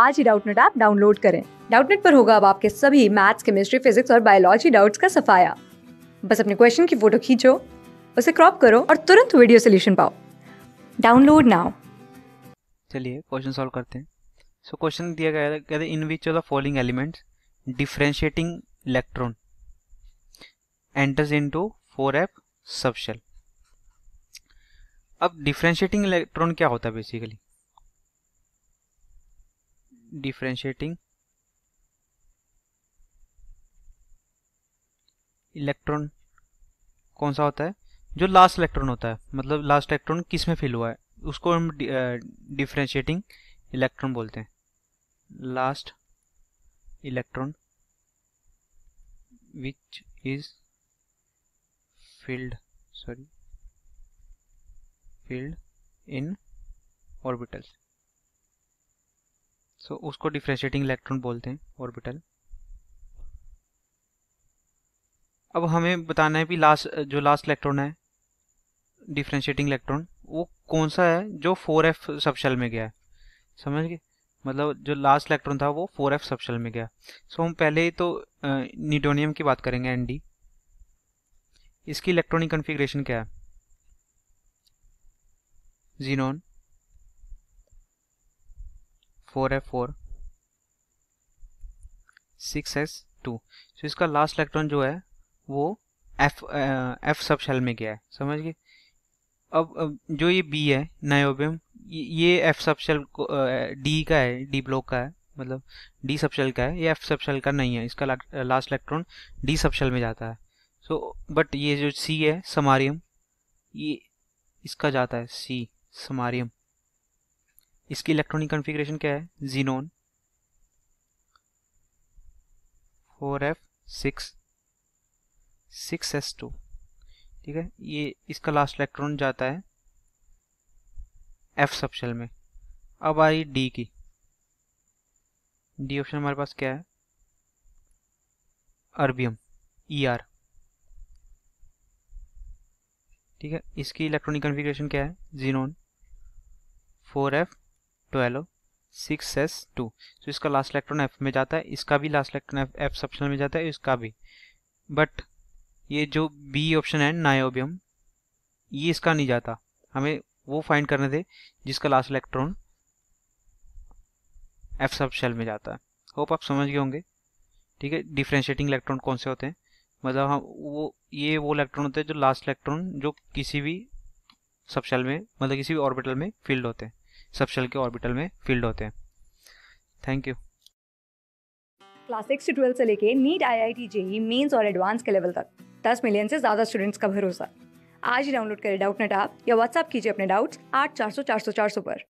आज ही Doubtnut app download करें डाउटनेट पर होगा अब आपके सभी मैथ्स केमिस्ट्री फिजिक्स और बायोलॉजी डाउट्स का सफाया बस अपने क्वेश्चन की फोटो खींचो उसे क्रॉप करो और तुरंत वीडियो सोल्यूशन पाओ डाउनलोड नाउ चलिए क्वेश्चन सॉल्व करते हैं सो so, क्वेश्चन दिया गया है कहते in which of the following elements differentiating electron enters into f subshell अब डिफ्रेंशिएटिंग इलेक्ट्रॉन क्या होता है बेसिकली differentiating इलेक्ट्रॉन कौन सा होता है जो लास्ट इलेक्ट्रॉन होता है मतलब लास्ट इलेक्ट्रॉन किस में फिल हुआ है उसको हम डिफ्रेंशिएटिंग इलेक्ट्रॉन बोलते हैं last electron which is filled sorry filled in orbitals so so, उसको डिफ्रेशिएटिंग इलेक्ट्रॉन बोलते हैं ऑर्बिटल अब हमें बताना है कि लास्ट जो लास्ट इलेक्ट्रॉन है डिफ्रेंशिएटिंग इलेक्ट्रॉन वो कौन सा है जो फोर एफ सबशल में गया है समझ गए मतलब जो लास्ट इलेक्ट्रॉन था वो फोर एफ सबशल में गया सो हम पहले तो न्यूटोनियम की बात करेंगे एन इसकी इलेक्ट्रॉनिक कन्फिग्रेशन क्या है जीनोन फोर है फोर सिक्स एस टू तो इसका लास्ट इलेक्ट्रॉन जो है वो एफ एफ सब शेल में गया है समझ गए अब, अब जो ये बी है नायोबियम ये एफ सब शेल को डी का है डी ब्लॉक का है मतलब डी सब शेल का है ये एफ सब शेल का नहीं है इसका last electron d subshell में जाता है सो so, बट ये जो सी है समारियम ये इसका जाता है सी समारियम इसकी इलेक्ट्रॉनिक कॉन्फ़िगरेशन क्या है xenon four f six six s two ठीक है ये इसका लास्ट इलेक्ट्रॉन जाता है एफ सबशेल में अब आई डी की डी ऑप्शन हमारे पास क्या है अर्बियम ई ER. आर ठीक है इसकी इलेक्ट्रॉनिक कॉन्फ़िगरेशन क्या है xenon four f twelve six s two तो इसका लास्ट इलेक्ट्रॉन एफ में जाता है इसका भी लास्ट इलेक्ट्रॉन एफ सप्शनल में जाता है इसका भी बट ये जो बी ऑप्शन है नायोबियम ये इसका नहीं जाता हमें वो फाइंड करने थे जिसका last electron f subshell में जाता है होप आप समझ गए होंगे ठीक है डिफ्रेंशिएटिंग इलेक्ट्रॉन कौन से होते हैं मतलब हम वो ये वो इलेक्ट्रॉन होते हैं जो लास्ट इलेक्ट्रॉन जो किसी भी शेल में मतलब किसी भी ऑर्बिटल में फील्ड होते हैं सब शेल के ऑर्बिटल में फील्ड होते हैं thank you class six to twelfth से लेके NEET I I T JEE Mains और एडवांस के लेवल तक दस मिलियन से ज़्यादा स्टूडेंट्स का भरोसा आज ही डाउनलोड करें डाउट नेट आप या व्हाट्सअप कीजिए अपने डाउट्स आठ चार सौ चार सौ चार सौ पर